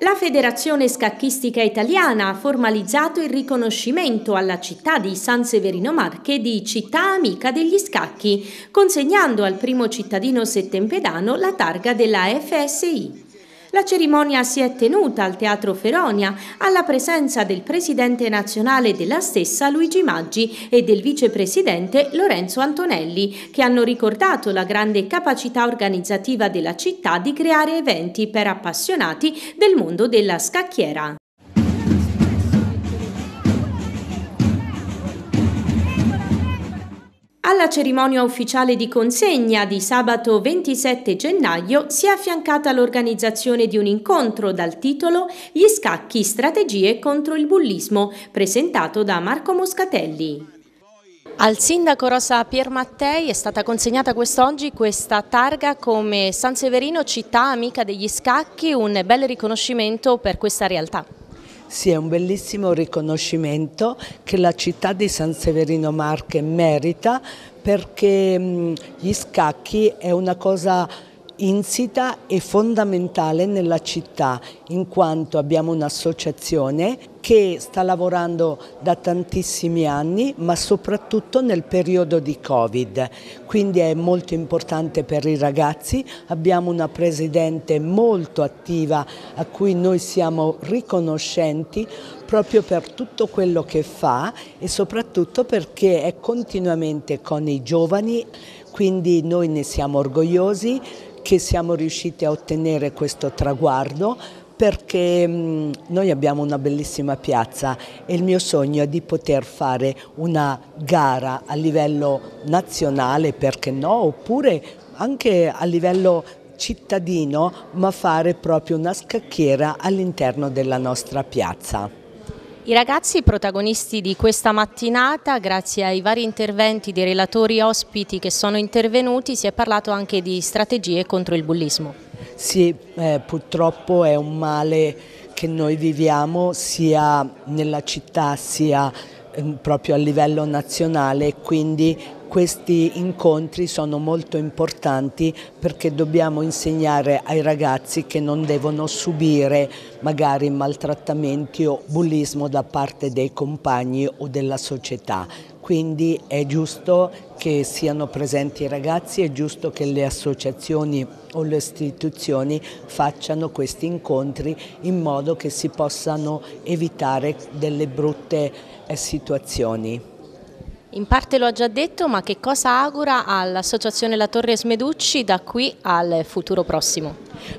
La Federazione Scacchistica Italiana ha formalizzato il riconoscimento alla città di San Severino Marche di città amica degli scacchi, consegnando al primo cittadino settempedano la targa della FSI. La cerimonia si è tenuta al Teatro Feronia alla presenza del presidente nazionale della stessa Luigi Maggi e del vicepresidente Lorenzo Antonelli, che hanno ricordato la grande capacità organizzativa della città di creare eventi per appassionati del mondo della scacchiera. Alla cerimonia ufficiale di consegna di sabato 27 gennaio si è affiancata l'organizzazione di un incontro dal titolo Gli scacchi strategie contro il bullismo, presentato da Marco Moscatelli. Al sindaco Rosa Piermattei è stata consegnata quest'oggi questa targa come San Severino città amica degli scacchi, un bel riconoscimento per questa realtà. Sì, è un bellissimo riconoscimento che la città di San Severino Marche merita perché gli scacchi è una cosa insita e fondamentale nella città in quanto abbiamo un'associazione che sta lavorando da tantissimi anni ma soprattutto nel periodo di Covid, quindi è molto importante per i ragazzi, abbiamo una presidente molto attiva a cui noi siamo riconoscenti proprio per tutto quello che fa e soprattutto perché è continuamente con i giovani, quindi noi ne siamo orgogliosi, che siamo riusciti a ottenere questo traguardo perché noi abbiamo una bellissima piazza e il mio sogno è di poter fare una gara a livello nazionale, perché no, oppure anche a livello cittadino, ma fare proprio una scacchiera all'interno della nostra piazza. I ragazzi protagonisti di questa mattinata, grazie ai vari interventi dei relatori ospiti che sono intervenuti, si è parlato anche di strategie contro il bullismo. Sì, eh, purtroppo è un male che noi viviamo sia nella città sia mm, proprio a livello nazionale e quindi questi incontri sono molto importanti perché dobbiamo insegnare ai ragazzi che non devono subire magari maltrattamenti o bullismo da parte dei compagni o della società. Quindi è giusto che siano presenti i ragazzi, è giusto che le associazioni o le istituzioni facciano questi incontri in modo che si possano evitare delle brutte eh, situazioni. In parte lo ha già detto, ma che cosa augura all'Associazione La Torre Smeducci da qui al futuro prossimo?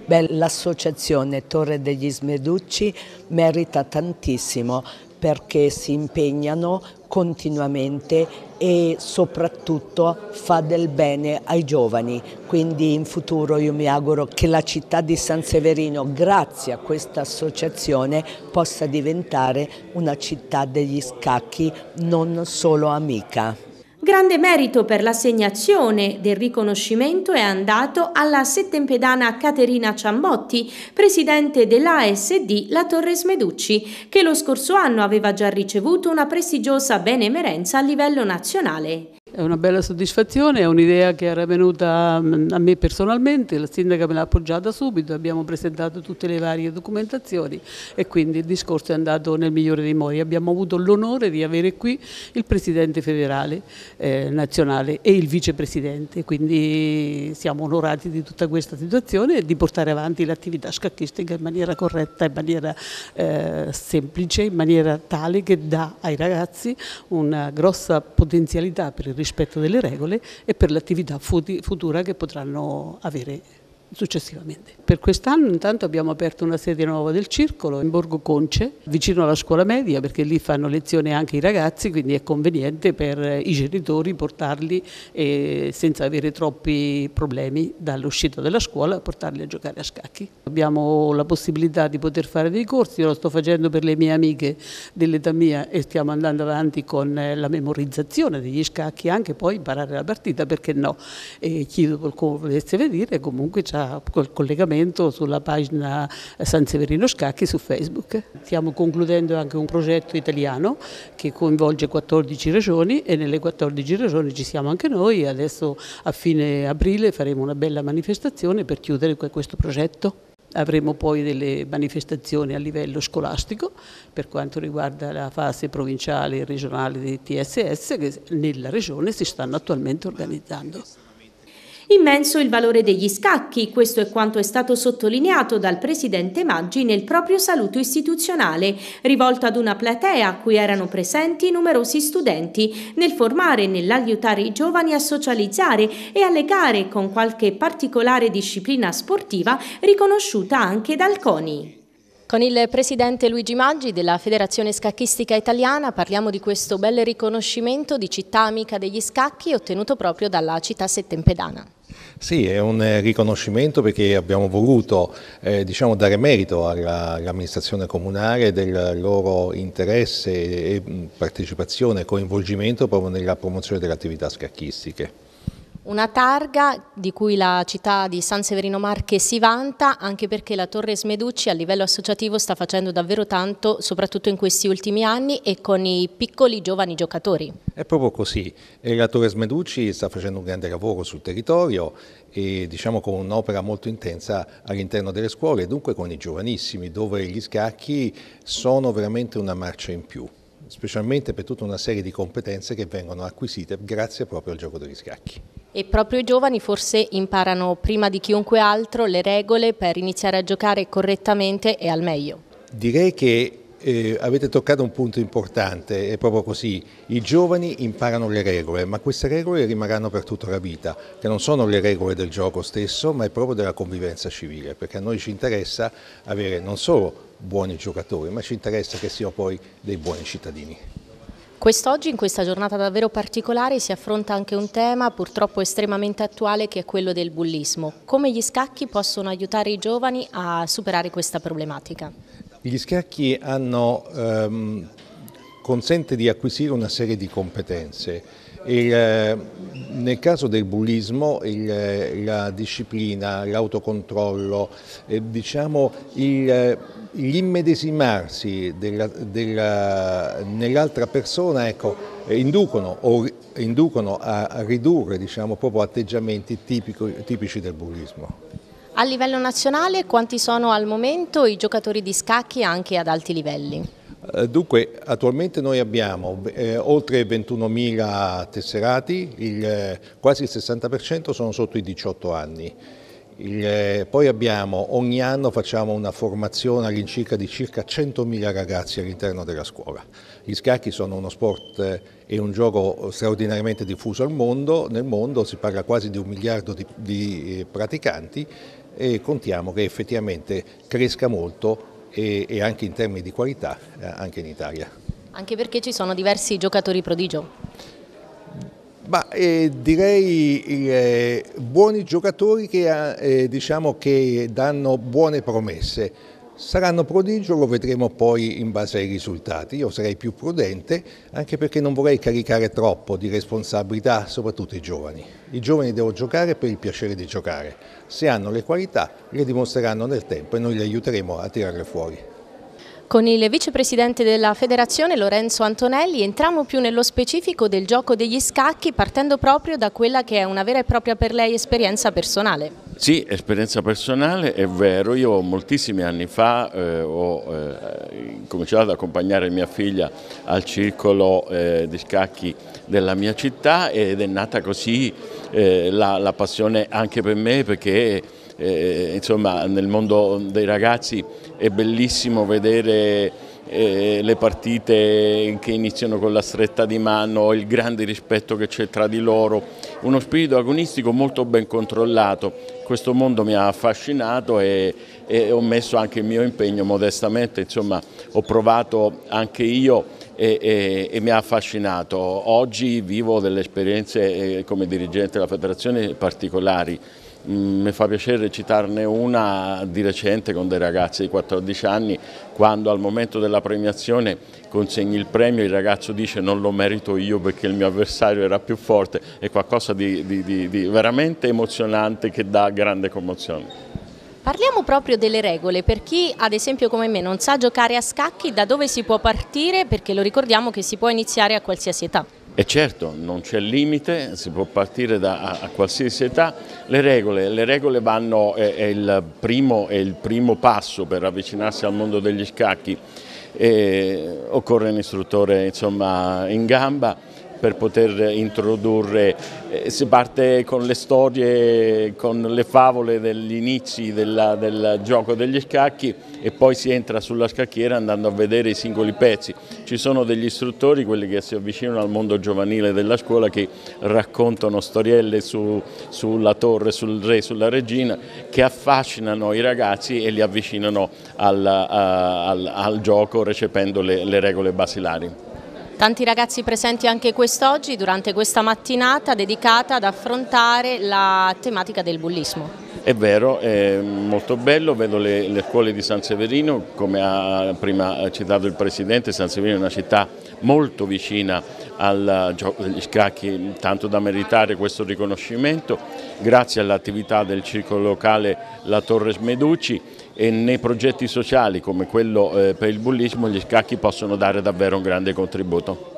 L'associazione Torre degli Smeducci merita tantissimo perché si impegnano continuamente e soprattutto fa del bene ai giovani. Quindi in futuro io mi auguro che la città di San Severino, grazie a questa associazione, possa diventare una città degli scacchi non solo amica. Grande merito per l'assegnazione del riconoscimento è andato alla settempedana Caterina Ciambotti, presidente dell'ASD La Torres Meducci, che lo scorso anno aveva già ricevuto una prestigiosa benemerenza a livello nazionale. È una bella soddisfazione, è un'idea che era venuta a me personalmente, la sindaca me l'ha appoggiata subito, abbiamo presentato tutte le varie documentazioni e quindi il discorso è andato nel migliore dei modi. Abbiamo avuto l'onore di avere qui il presidente federale eh, nazionale e il vicepresidente, quindi siamo onorati di tutta questa situazione e di portare avanti l'attività scacchistica in maniera corretta, in maniera eh, semplice, in maniera tale che dà ai ragazzi una grossa potenzialità per il rispetto delle regole e per l'attività futura che potranno avere successivamente. Per quest'anno intanto abbiamo aperto una sede nuova del circolo in Borgo Conce, vicino alla scuola media, perché lì fanno lezione anche i ragazzi, quindi è conveniente per i genitori portarli eh, senza avere troppi problemi dall'uscita della scuola, portarli a giocare a scacchi. Abbiamo la possibilità di poter fare dei corsi, io lo sto facendo per le mie amiche dell'età mia e stiamo andando avanti con eh, la memorizzazione degli scacchi, anche poi imparare la partita, perché no? E chi volesse vedere comunque c'è sa, col collegamento sulla pagina San Severino Scacchi su Facebook. Stiamo concludendo anche un progetto italiano che coinvolge 14 regioni e nelle 14 regioni ci siamo anche noi. Adesso a fine aprile faremo una bella manifestazione per chiudere questo progetto. Avremo poi delle manifestazioni a livello scolastico per quanto riguarda la fase provinciale e regionale di TSS che nella regione si stanno attualmente organizzando. Immenso il valore degli scacchi, questo è quanto è stato sottolineato dal presidente Maggi nel proprio saluto istituzionale, rivolto ad una platea a cui erano presenti numerosi studenti, nel formare e nell'aiutare i giovani a socializzare e a legare con qualche particolare disciplina sportiva riconosciuta anche dal CONI. Con il presidente Luigi Maggi della Federazione Scacchistica Italiana parliamo di questo bel riconoscimento di città amica degli scacchi ottenuto proprio dalla città settempedana. Sì, è un eh, riconoscimento perché abbiamo voluto eh, diciamo, dare merito all'amministrazione comunale del loro interesse e partecipazione e coinvolgimento proprio nella promozione delle attività scacchistiche. Una targa di cui la città di San Severino Marche si vanta anche perché la Torre Smeducci a livello associativo sta facendo davvero tanto, soprattutto in questi ultimi anni e con i piccoli giovani giocatori. È proprio così, la Torre Smeducci sta facendo un grande lavoro sul territorio e diciamo con un'opera molto intensa all'interno delle scuole, e dunque con i giovanissimi, dove gli scacchi sono veramente una marcia in più specialmente per tutta una serie di competenze che vengono acquisite grazie proprio al gioco degli scacchi. E proprio i giovani forse imparano prima di chiunque altro le regole per iniziare a giocare correttamente e al meglio. Direi che eh, avete toccato un punto importante, è proprio così, i giovani imparano le regole, ma queste regole rimarranno per tutta la vita, che non sono le regole del gioco stesso, ma è proprio della convivenza civile, perché a noi ci interessa avere non solo buoni giocatori, ma ci interessa che siano poi dei buoni cittadini. Quest'oggi, in questa giornata davvero particolare, si affronta anche un tema purtroppo estremamente attuale che è quello del bullismo. Come gli scacchi possono aiutare i giovani a superare questa problematica? Gli scacchi hanno, ehm, consente di acquisire una serie di competenze il, eh, nel caso del bullismo il, eh, la disciplina, l'autocontrollo, eh, diciamo eh, l'immedesimarsi nell'altra persona ecco, inducono, o, inducono, a ridurre diciamo, proprio atteggiamenti tipico, tipici del bullismo. A livello nazionale quanti sono al momento i giocatori di scacchi anche ad alti livelli? Eh, dunque, attualmente noi abbiamo eh, oltre 21.000 tesserati, il, eh, quasi il 60% sono sotto i 18 anni. Il, eh, poi abbiamo, ogni anno facciamo una formazione all'incirca di circa 100.000 ragazzi all'interno della scuola. Gli scacchi sono uno sport e un gioco straordinariamente diffuso al mondo, nel mondo si parla quasi di un miliardo di, di praticanti e contiamo che effettivamente cresca molto e, e anche in termini di qualità eh, anche in Italia. Anche perché ci sono diversi giocatori prodigio. Ma, eh, direi eh, buoni giocatori che, eh, diciamo che danno buone promesse. Saranno prodigio, lo vedremo poi in base ai risultati. Io sarei più prudente anche perché non vorrei caricare troppo di responsabilità, soprattutto i giovani. I giovani devono giocare per il piacere di giocare. Se hanno le qualità le dimostreranno nel tempo e noi li aiuteremo a tirarle fuori. Con il vicepresidente della federazione Lorenzo Antonelli entriamo più nello specifico del gioco degli scacchi partendo proprio da quella che è una vera e propria per lei esperienza personale. Sì, esperienza personale è vero, io moltissimi anni fa eh, ho eh, cominciato ad accompagnare mia figlia al circolo eh, di scacchi della mia città ed è nata così eh, la, la passione anche per me perché eh, insomma, nel mondo dei ragazzi è bellissimo vedere eh, le partite che iniziano con la stretta di mano, il grande rispetto che c'è tra di loro, uno spirito agonistico molto ben controllato. Questo mondo mi ha affascinato e, e ho messo anche il mio impegno modestamente, insomma ho provato anche io e, e, e mi ha affascinato. Oggi vivo delle esperienze eh, come dirigente della federazione particolari mi fa piacere citarne una di recente con dei ragazzi di 14 anni, quando al momento della premiazione consegni il premio il ragazzo dice non lo merito io perché il mio avversario era più forte, è qualcosa di, di, di, di veramente emozionante che dà grande commozione. Parliamo proprio delle regole, per chi ad esempio come me non sa giocare a scacchi, da dove si può partire? Perché lo ricordiamo che si può iniziare a qualsiasi età. E certo, non c'è limite, si può partire da a, a qualsiasi età. Le regole, le regole vanno, è, è, il primo, è il primo passo per avvicinarsi al mondo degli scacchi. E occorre un istruttore insomma, in gamba per poter introdurre, eh, si parte con le storie, con le favole degli inizi della, del gioco degli scacchi e poi si entra sulla scacchiera andando a vedere i singoli pezzi. Ci sono degli istruttori, quelli che si avvicinano al mondo giovanile della scuola, che raccontano storielle su, sulla torre, sul re, sulla regina, che affascinano i ragazzi e li avvicinano al, eh, al, al gioco recependo le, le regole basilari. Tanti ragazzi presenti anche quest'oggi durante questa mattinata dedicata ad affrontare la tematica del bullismo. È vero, è molto bello, vedo le, le, scuole di San Severino, come ha prima citato il Presidente, San Severino è una città molto vicina agli scacchi, tanto da meritare questo riconoscimento, grazie all'attività del circolo locale La Torre Smeducci e nei progetti sociali come quello eh, per il bullismo gli scacchi possono dare davvero un grande contributo.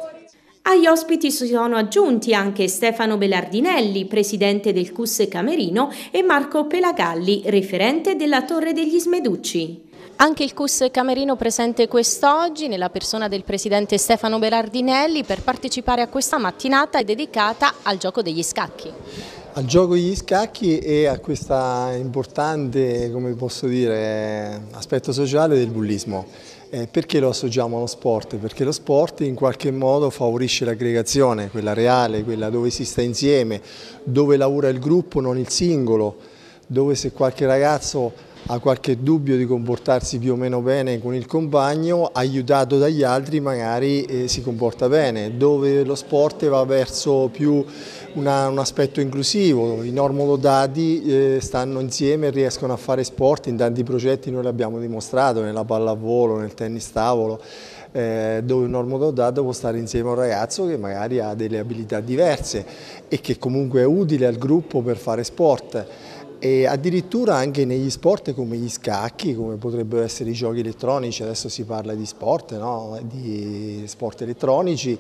Agli ospiti si sono aggiunti anche Stefano Belardinelli, presidente del CUS Camerino, e Marco Pelagalli, referente della Torre degli Smeducci. Anche il CUS Camerino presente quest'oggi nella persona del presidente Stefano Belardinelli per partecipare a questa mattinata dedicata al gioco degli scacchi al gioco degli scacchi e a questo importante, come posso dire, aspetto sociale del bullismo. Eh, perché lo associamo allo sport? Perché lo sport in qualche modo favorisce l'aggregazione, quella reale, quella dove si sta insieme, dove lavora il gruppo, non il singolo, dove se qualche ragazzo ha qualche dubbio di comportarsi più o meno bene con il compagno, aiutato dagli altri magari eh, si comporta bene, dove lo sport va verso più una, un aspetto inclusivo, i normodotati eh, stanno insieme e riescono a fare sport, in tanti progetti noi l'abbiamo dimostrato, nella pallavolo, nel tennis tavolo, eh, dove un normodotato può stare insieme a un ragazzo che magari ha delle abilità diverse e che comunque è utile al gruppo per fare sport e addirittura anche negli sport come gli scacchi, come potrebbero essere i giochi elettronici, adesso si parla di sport, no? di sport elettronici,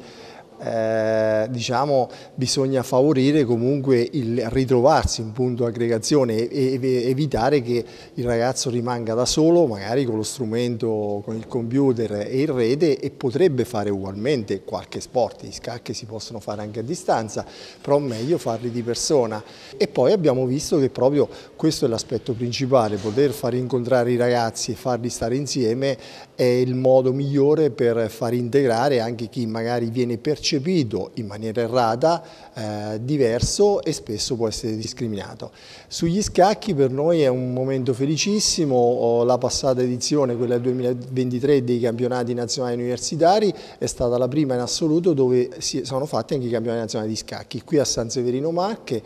eh, diciamo, bisogna favorire comunque il ritrovarsi in punto aggregazione e, e, evitare che il ragazzo rimanga da solo magari con lo strumento, con il computer e in rete e potrebbe fare ugualmente qualche sport, gli scacchi si possono fare anche a distanza, però meglio farli di persona e poi abbiamo visto che proprio questo è l'aspetto principale, poter far incontrare i ragazzi e farli stare insieme è il modo migliore per far integrare anche chi magari viene percepito percepito in maniera errata, eh, diverso e spesso può essere discriminato. Sugli scacchi per noi è un momento felicissimo, la passata edizione, quella del 2023 dei campionati nazionali universitari, è stata la prima in assoluto dove si sono fatti anche i campionati nazionali di scacchi, qui a San Severino Marche,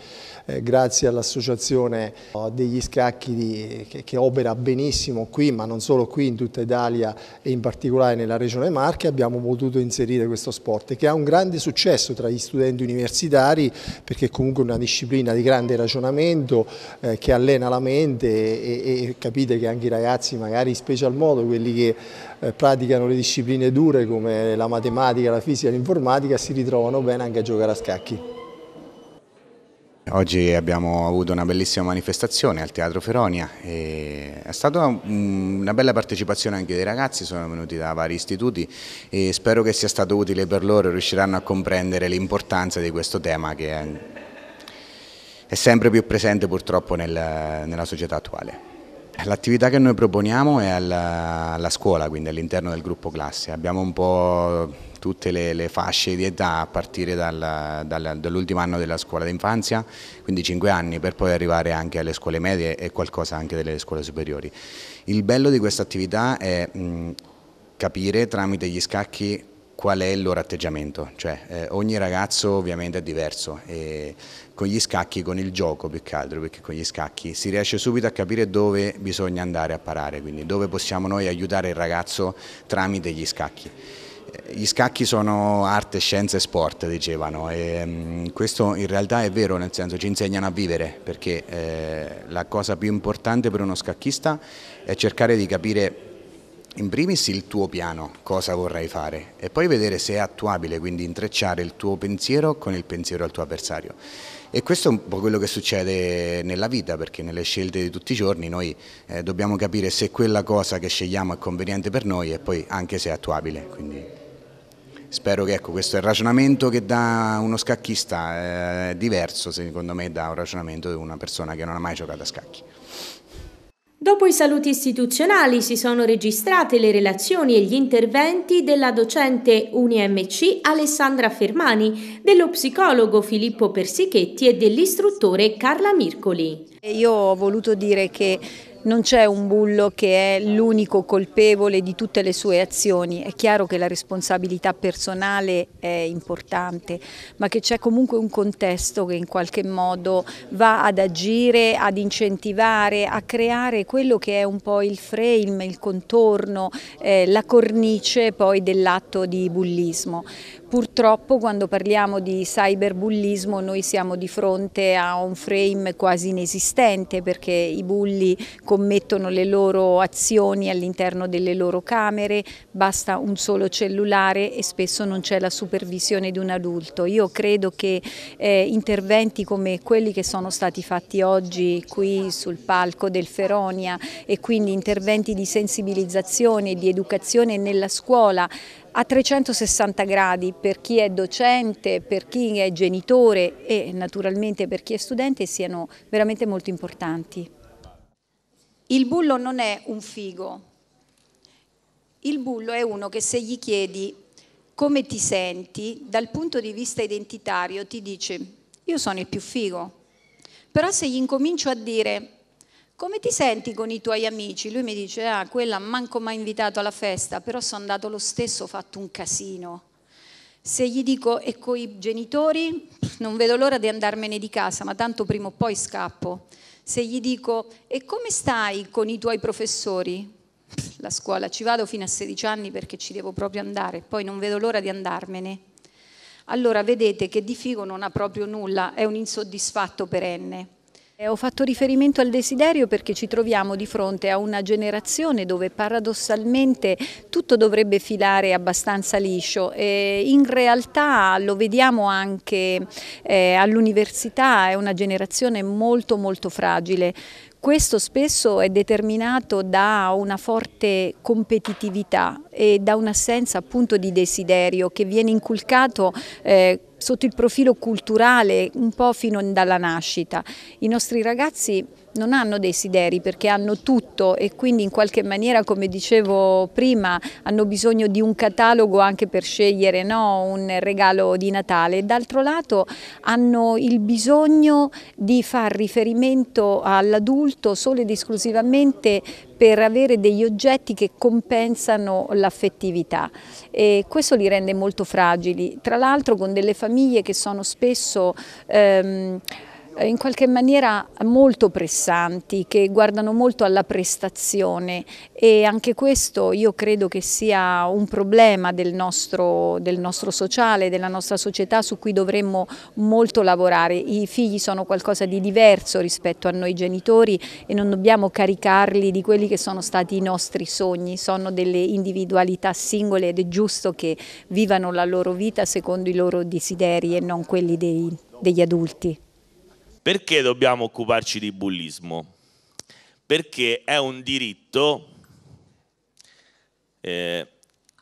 eh, grazie all'associazione eh, degli scacchi di, che, che opera benissimo qui, ma non solo qui, in tutta Italia e in particolare nella regione Marche, abbiamo potuto inserire questo sport che ha un grande grande successo tra gli studenti universitari perché comunque è una disciplina di grande ragionamento eh, che allena la mente e, e, capite che anche i ragazzi magari in special modo quelli che eh, praticano le discipline dure come la matematica, la fisica, l'informatica si ritrovano bene anche a giocare a scacchi. Oggi abbiamo avuto una bellissima manifestazione al Teatro Feronia, è stata una bella partecipazione anche dei ragazzi, sono venuti da vari istituti e spero che sia stato utile per loro, riusciranno a comprendere l'importanza di questo tema che è, è sempre più presente purtroppo nel, nella società attuale. L'attività che noi proponiamo è alla, alla scuola, quindi all'interno del gruppo classe, abbiamo un po' tutte le, le fasce di età a partire dall'ultimo anno della scuola d'infanzia, quindi 5 anni per poi arrivare anche alle scuole medie e qualcosa anche delle scuole superiori. Il bello di questa attività è mh, capire tramite gli scacchi qual è il loro atteggiamento, cioè eh, ogni ragazzo ovviamente è diverso e con gli scacchi, con il gioco più che altro, perché con gli scacchi si riesce subito a capire dove bisogna andare a parare, quindi dove possiamo noi aiutare il ragazzo tramite gli scacchi gli scacchi sono arte, scienza e sport, dicevano, e mm, questo in realtà è vero, nel senso ci insegnano a vivere, perché eh, la cosa più importante per uno scacchista è cercare di capire in primis il tuo piano, cosa vorrai fare, e poi vedere se è attuabile, quindi intrecciare il tuo pensiero con il pensiero al tuo avversario. E questo è un po' quello che succede nella vita, perché nelle scelte di tutti i giorni noi eh, dobbiamo capire se quella cosa che scegliamo è conveniente per noi e poi anche se è attuabile. Quindi... Spero che ecco, questo è il ragionamento che dà uno scacchista, eh, è diverso secondo me da un ragionamento di una persona che non ha mai giocato a scacchi. Dopo i saluti istituzionali si sono registrate le relazioni e gli interventi della docente UniMC Alessandra Fermani, dello psicologo Filippo Persichetti e dell'istruttore Carla Mircoli. Io ho voluto dire che non c'è un bullo che è l'unico colpevole di tutte le sue azioni, è chiaro che la responsabilità personale è importante, ma che c'è comunque un contesto che in qualche modo va ad agire, ad incentivare, a creare quello che è un po' il frame, il contorno, eh, la cornice poi dell'atto di bullismo. Purtroppo quando parliamo di cyberbullismo noi siamo di fronte a un frame quasi inesistente perché i bulli commettono le loro azioni all'interno delle loro camere, basta un solo cellulare e spesso non c'è la supervisione di un adulto. Io credo che eh, interventi come quelli che sono stati fatti oggi qui sul palco del Feronia e quindi interventi di sensibilizzazione, e di educazione nella scuola a 360 gradi per chi è docente, per chi è genitore e naturalmente per chi è studente siano veramente molto importanti. Il bullo non è un figo, il bullo è uno che se gli chiedi come ti senti, dal punto di vista identitario ti dice io sono il più figo, però se gli incomincio a dire come ti senti con i tuoi amici? Lui mi dice, ah, quella manco mai invitato alla festa, però sono andato lo stesso, ho fatto un casino. Se gli dico, e con i genitori, non vedo l'ora di andarmene di casa, ma tanto prima o poi scappo. Se gli dico, e come stai con i tuoi professori? La scuola, ci vado fino a 16 anni perché ci devo proprio andare, poi non vedo l'ora di andarmene. Allora vedete che di figo non ha proprio nulla, è un insoddisfatto perenne. Eh, ho fatto riferimento al desiderio perché ci troviamo di fronte a una generazione dove paradossalmente tutto dovrebbe filare abbastanza liscio. E in realtà lo vediamo anche eh, all'università, è una generazione molto molto fragile. Questo spesso è determinato da una forte competitività e da un'assenza appunto di desiderio che viene inculcato eh, sotto il profilo culturale un po' fino dalla nascita. I nostri ragazzi non hanno desideri perché hanno tutto e quindi in qualche maniera, come dicevo prima, hanno bisogno di un catalogo anche per scegliere no? un regalo di Natale. D'altro lato hanno il bisogno di far riferimento all'adulto solo ed esclusivamente per avere degli oggetti che compensano l'affettività e questo li rende molto fragili, tra l'altro con delle famiglie che sono spesso... Ehm, eh, in qualche maniera molto pressanti, che guardano molto alla prestazione e anche questo io credo che sia un problema del nostro, del nostro sociale, della nostra società su cui dovremmo molto lavorare. I figli sono qualcosa di diverso rispetto a noi genitori e non dobbiamo caricarli di quelli che sono stati i nostri sogni, sono delle individualità singole ed è giusto che vivano la loro vita secondo i loro desideri e non quelli dei, degli adulti. Perché dobbiamo occuparci di bullismo? Perché è un diritto eh,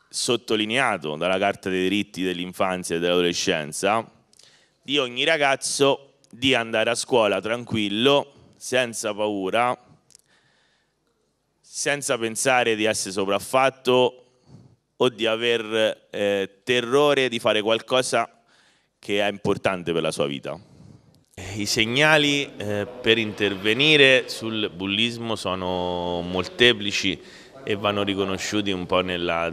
sottolineato dalla Carta dei diritti dell'infanzia e dell'adolescenza di ogni ragazzo di andare a scuola tranquillo, senza paura, senza pensare di essere sopraffatto o di aver eh, terrore di fare qualcosa che è importante per la sua vita. Eh, I segnali eh, per intervenire sul bullismo sono molteplici e vanno riconosciuti un po' nella,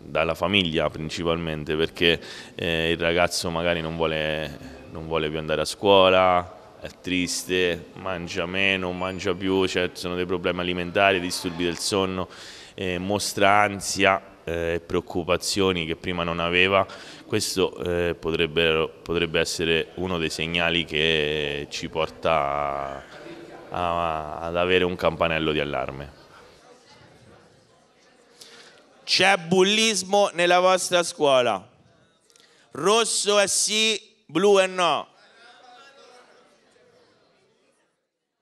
dalla famiglia principalmente perché eh, il ragazzo magari non vuole, non vuole più andare a scuola, è triste, mangia meno, mangia più, cioè sono dei problemi alimentari, disturbi del sonno, eh, mostra ansia e eh, preoccupazioni che prima non aveva. Questo eh, potrebbe, potrebbe, essere uno dei segnali che ci porta a, a, ad avere un campanello di allarme. C'è bullismo nella vostra scuola. Rosso è sì, blu è no.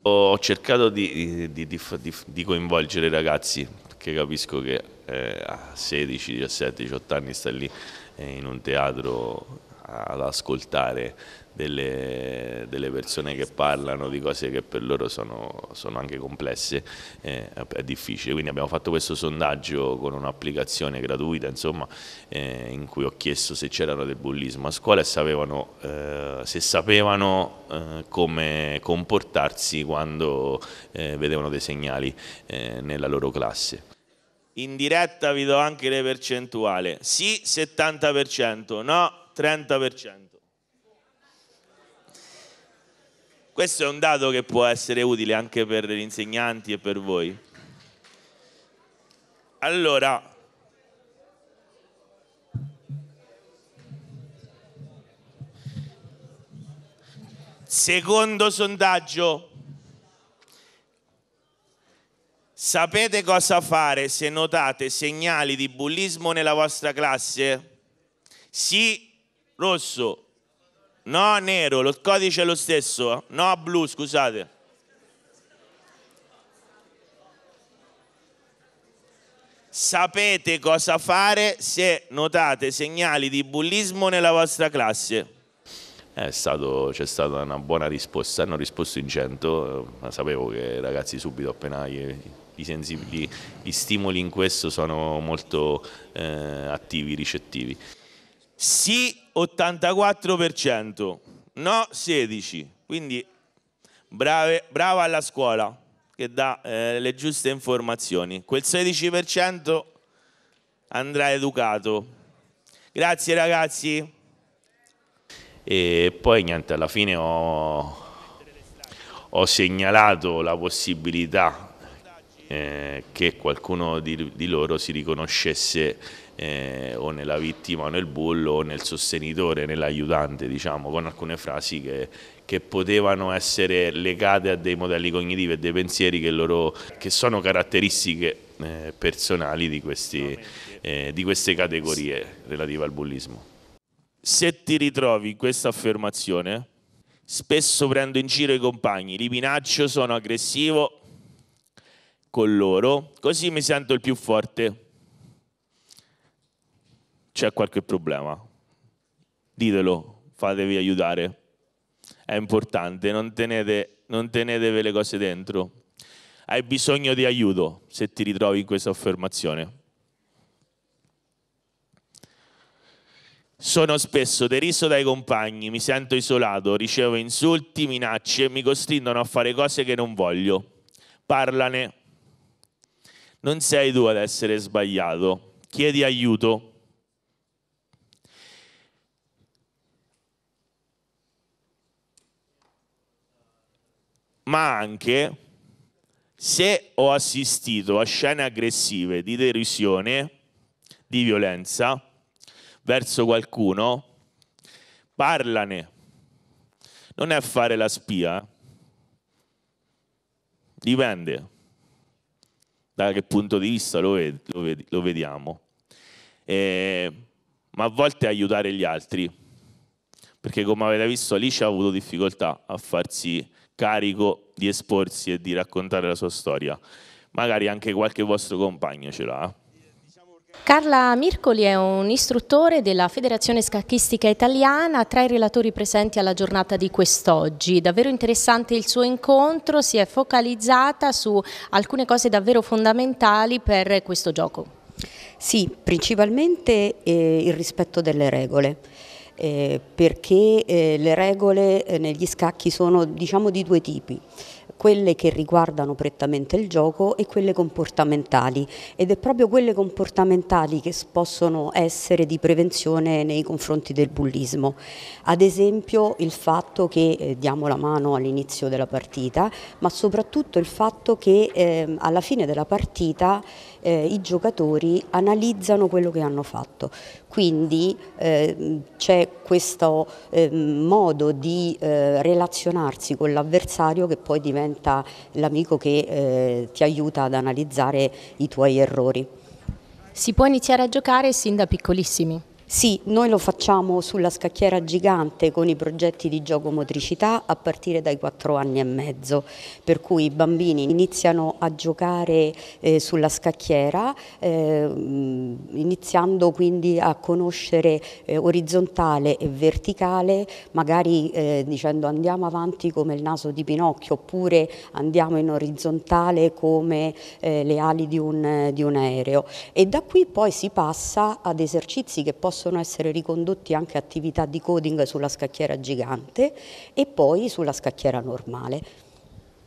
Ho cercato di, di, di, di coinvolgere i ragazzi, perché capisco che eh, a 16, 17, 18 anni sta lì eh, in un teatro ad ascoltare delle, delle, persone che parlano di cose che per loro sono, sono anche complesse, eh, è difficile. Quindi abbiamo fatto questo sondaggio con un'applicazione gratuita, insomma, eh, in cui ho chiesto se c'erano del bullismo a scuola e sapevano, eh, se sapevano eh, come comportarsi quando eh, vedevano dei segnali eh, nella loro classe. In diretta vi do anche le percentuali. Sì 70%, no 30%. Questo è un dato che può essere utile anche per gli insegnanti e per voi. Allora, secondo sondaggio, Sapete cosa fare se notate segnali di bullismo nella vostra classe? Sì, rosso. No, nero. Il codice è lo stesso. No, blu, scusate. Sapete cosa fare se notate segnali di bullismo nella vostra classe? c'è stata una buona risposta, hanno risposto in 100, ma sapevo che i ragazzi subito appena gli, gli stimoli in questo sono molto eh, attivi, ricettivi. Sì 84%, no 16%, quindi brave, brava la scuola che dà eh, le giuste informazioni. Quel 16% andrà educato. Grazie ragazzi. E poi niente, alla fine ho, ho segnalato la possibilità eh, che qualcuno di, di, loro si riconoscesse eh, o nella vittima o nel bullo o nel sostenitore, nell'aiutante, diciamo, con alcune frasi che, che, potevano essere legate a dei modelli cognitivi e dei pensieri che, loro, che sono caratteristiche eh, personali di, questi, eh, di queste categorie relative al bullismo. Se ti ritrovi in questa affermazione, spesso prendo in giro i compagni, li minaccio, sono aggressivo, con loro, così mi sento il più forte. C'è qualche problema? Ditelo, fatevi aiutare. È importante, non, tenete, non tenetevi le cose dentro. Hai bisogno di aiuto se ti ritrovi in questa affermazione. Sono spesso deriso dai compagni, mi sento isolato, ricevo insulti, minacce, mi costringono a fare cose che non voglio. Parlane, non sei tu ad essere sbagliato, chiedi aiuto. Ma anche se ho assistito a scene aggressive di derisione, di violenza verso qualcuno, parlane. Non è fare la spia. Eh. Dipende da che punto di vista lo, ved- lo, ved- lo vediamo. E, eh, ma a volte aiutare gli altri, perché come avete visto Alice ha avuto difficoltà a farsi carico di esporsi e di raccontare la sua storia. Magari anche qualche vostro compagno ce l'ha. Eh. Carla Mircoli è un istruttore della Federazione Scacchistica Italiana, tra i relatori presenti alla giornata di quest'oggi. Davvero interessante il suo incontro, si è focalizzata su alcune cose davvero fondamentali per questo gioco. Sì, principalmente eh, il rispetto delle regole. Eh, perché eh, le regole eh, negli scacchi sono diciamo di due tipi quelle che riguardano prettamente il gioco e quelle comportamentali ed è proprio quelle comportamentali che possono essere di prevenzione nei confronti del bullismo. Ad esempio il fatto che eh, diamo la mano all'inizio della partita, ma soprattutto il fatto che eh, alla fine della partita eh, i giocatori analizzano quello che hanno fatto. Quindi ehm, c'è questo ehm, modo di eh, relazionarsi con l'avversario che poi diventa diventa l'amico che eh, ti aiuta ad analizzare i tuoi errori. Si può iniziare a giocare sin da piccolissimi. Sì, noi lo facciamo sulla scacchiera gigante con i progetti di gioco motricità a partire dai 4 anni e mezzo, per cui i bambini iniziano a giocare eh, sulla scacchiera, eh, iniziando quindi a conoscere eh, orizzontale e verticale, magari eh, dicendo andiamo avanti come il naso di Pinocchio oppure andiamo in orizzontale come eh, le ali di un, di un aereo. E da qui poi si passa ad esercizi che possono possono essere ricondotti anche attività di coding sulla scacchiera gigante e poi sulla scacchiera normale.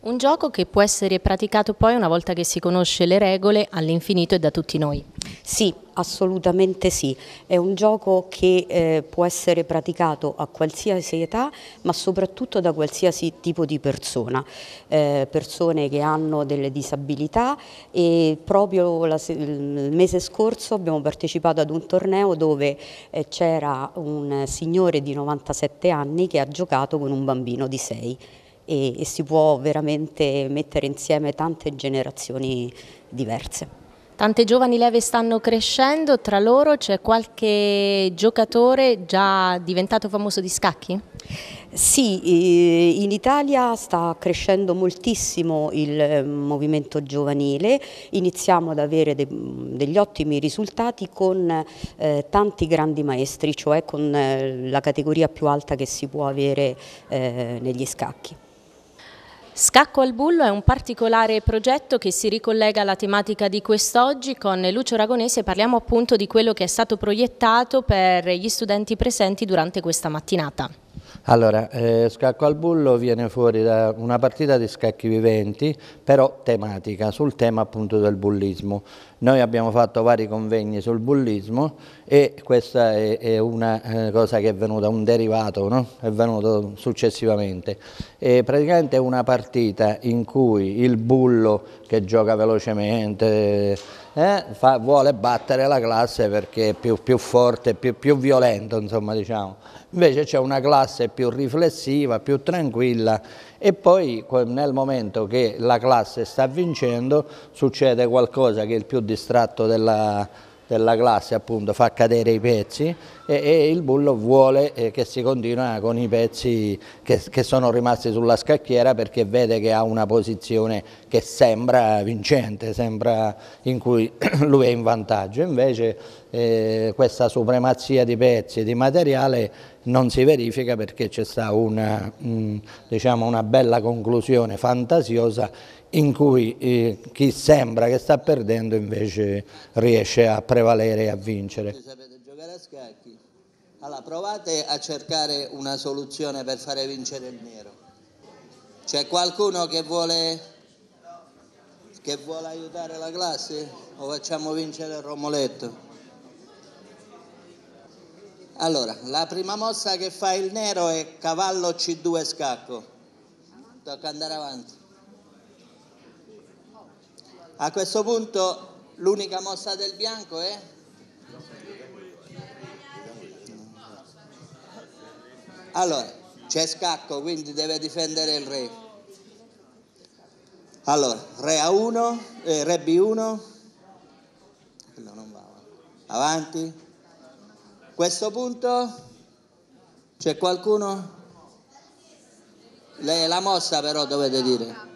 Un gioco che può essere praticato poi una volta che si conosce le regole all'infinito e da tutti noi. Sì, Assolutamente sì, è un gioco che eh, può essere praticato a qualsiasi età ma soprattutto da qualsiasi tipo di persona, eh, persone che hanno delle disabilità e proprio la, il mese scorso abbiamo partecipato ad un torneo dove eh, c'era un signore di 97 anni che ha giocato con un bambino di 6 e, e si può veramente mettere insieme tante generazioni diverse. Tante giovani leve stanno crescendo, tra loro c'è qualche giocatore già diventato famoso di scacchi? Sì, in Italia sta crescendo moltissimo il ehm, movimento giovanile, iniziamo ad avere de degli ottimi risultati con eh, tanti grandi maestri, cioè con eh, la categoria più alta che si può avere eh, negli scacchi. Scacco al Bullo è un particolare progetto che si ricollega alla tematica di quest'oggi. Con Lucio Aragonese parliamo appunto di quello che è stato proiettato per gli studenti presenti durante questa mattinata. Allora, eh, Scacco al Bullo viene fuori da una partita di scacchi viventi, però tematica, sul tema appunto del bullismo. Noi abbiamo fatto vari convegni sul bullismo e questa è, è una eh, cosa che è venuta, un derivato, no? è venuto successivamente. E praticamente è una partita in cui il bullo che gioca velocemente eh, fa, vuole battere la classe perché è più, più forte, più, più violento, insomma diciamo Invece c'è una classe più riflessiva, più tranquilla e poi nel momento che la classe sta vincendo succede qualcosa che il più distratto della della classe appunto fa cadere i pezzi e, e il bullo vuole eh, che si continua con i pezzi che, che, sono rimasti sulla scacchiera perché vede che ha una posizione che sembra vincente, sembra in cui lui è in vantaggio, invece eh, questa supremazia di pezzi e di materiale non si verifica perché c'è stata una, mm, diciamo una bella conclusione fantasiosa in cui eh, chi sembra che sta perdendo invece riesce a prevalere e a vincere. Sapete giocare a scacchi? Allora provate a cercare una soluzione per fare vincere il nero. C'è qualcuno che vuole, che vuole aiutare la classe o facciamo vincere il Romoletto? Allora, la prima mossa che fa il nero è cavallo C2 scacco. Tocca andare avanti. A questo punto l'unica mossa del bianco è? Allora, c'è scacco, quindi deve difendere il re. Allora, re A1, eh, re B1. Quello non va. Avanti. A questo punto c'è qualcuno? Lei la mossa però dovete dire.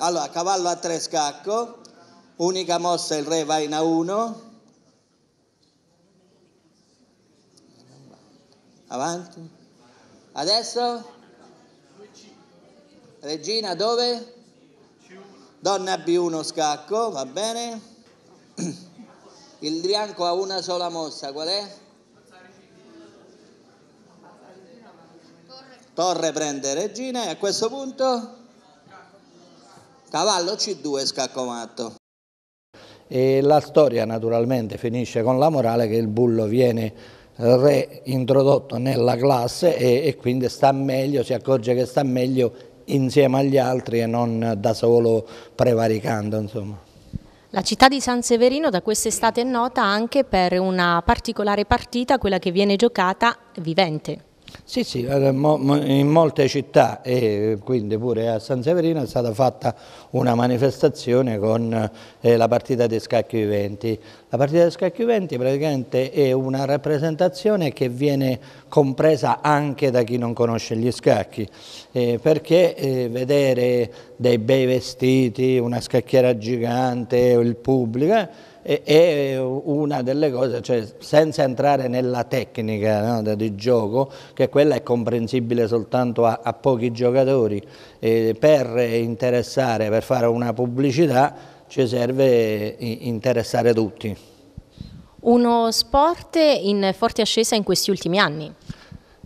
Allora, cavallo a tre scacco, unica mossa il re va in A1. Avanti. Adesso? Regina dove? Donna B1 scacco, va bene? Il bianco ha una sola mossa, qual è? Torre prende regina e a questo punto Cavallo C2 scacco matto. E la storia naturalmente finisce con la morale che il bullo viene reintrodotto nella classe e, e quindi sta meglio, si accorge che sta meglio insieme agli altri e non da solo prevaricando. Insomma. La città di San Severino da quest'estate è nota anche per una particolare partita, quella che viene giocata vivente. Sì, sì, eh, in molte città e quindi pure a San Severino è stata fatta una manifestazione con eh, la partita di scacchi viventi. La partita di scacchi viventi praticamente è una rappresentazione che viene compresa anche da chi non conosce gli scacchi, eh, perché vedere dei bei vestiti, una scacchiera gigante, il pubblico è una delle cose, cioè, senza entrare nella tecnica no, di gioco, che quella è comprensibile soltanto a, a pochi giocatori, eh, per interessare, per fare una pubblicità ci serve interessare tutti. Uno sport in forte ascesa in questi ultimi anni?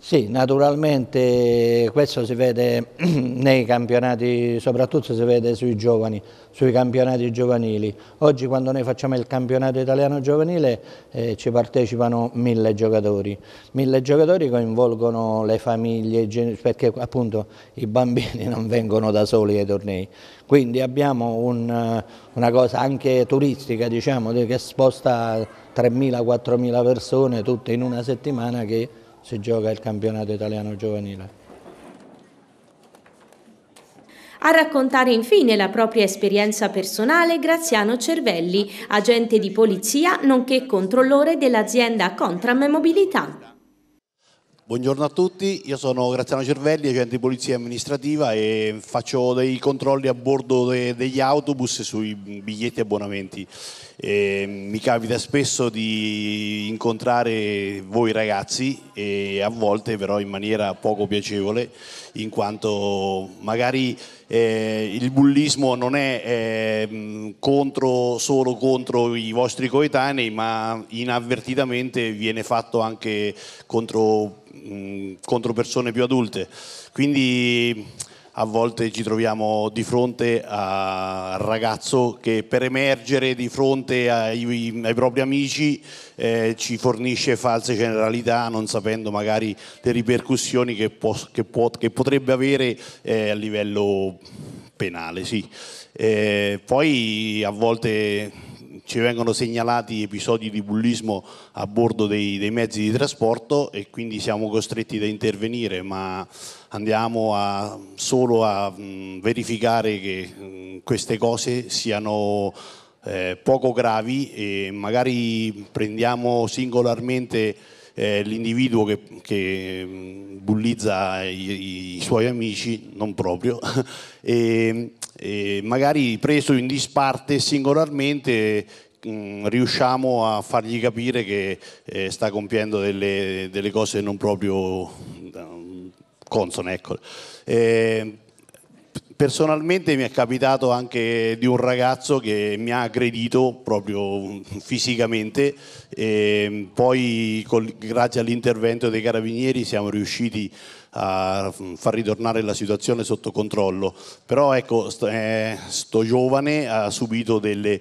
Sì, naturalmente questo si vede nei campionati, soprattutto si vede sui giovani, sui campionati giovanili. Oggi quando noi facciamo il campionato italiano giovanile eh, ci partecipano mille giocatori. Mille giocatori coinvolgono le famiglie, perché appunto i bambini non vengono da soli ai tornei. Quindi abbiamo un, una cosa anche turistica, diciamo, che sposta 3.000-4.000 persone tutte in una settimana che si gioca il campionato italiano giovanile. A raccontare infine la propria esperienza personale Graziano Cervelli, agente di polizia nonché controllore dell'azienda Contram Mobilità. Buongiorno a tutti, io sono Graziano Cervelli, agente di polizia amministrativa e faccio dei controlli a bordo de degli autobus sui biglietti e abbonamenti. E mi capita spesso di incontrare voi ragazzi e a volte però in maniera poco piacevole in quanto magari eh, il bullismo non è eh, contro, solo contro i vostri coetanei, ma inavvertitamente viene fatto anche contro, mh, mm, contro persone più adulte. Quindi a volte ci troviamo di fronte a ragazzo che per emergere di fronte ai, ai propri amici eh, ci fornisce false generalità non sapendo magari le ripercussioni che, può, che, può, che potrebbe avere eh, a livello penale. Sì. Eh, poi a volte ci vengono segnalati episodi di bullismo a bordo dei, dei mezzi di trasporto e quindi siamo costretti ad intervenire, ma andiamo a, solo a mh, verificare che mh, queste cose siano eh, poco gravi e magari prendiamo singolarmente eh, l'individuo che, che bullizza i, i, suoi amici, non proprio, e, e magari preso in disparte singolarmente mm, riusciamo a fargli capire che eh, sta compiendo delle, delle, cose non proprio mm, consone. Ecco. Eh, Personalmente mi è capitato anche di un ragazzo che mi ha aggredito proprio fisicamente, e ehm, poi grazie all'intervento dei carabinieri siamo riusciti a far ritornare la situazione sotto controllo. Però ecco, eh, sto giovane ha subito delle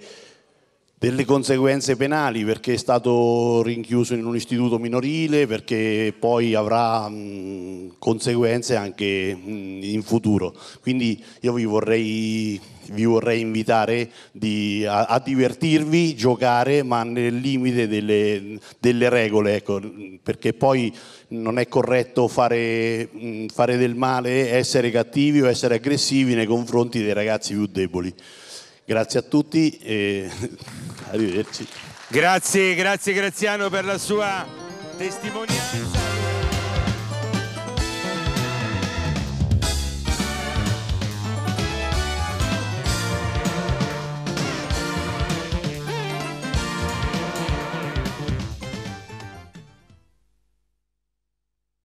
delle conseguenze penali perché è stato rinchiuso in un istituto minorile, perché poi avrà mh, conseguenze anche mh, in futuro. Quindi io vi vorrei, vi vorrei invitare di, a, a, divertirvi, giocare, ma nel limite delle, delle regole, ecco, perché poi non è corretto fare, mh, fare del male, essere cattivi o essere aggressivi nei confronti dei ragazzi più deboli. Grazie a tutti. E... arrivederci. Grazie, grazie Graziano per la sua testimonianza.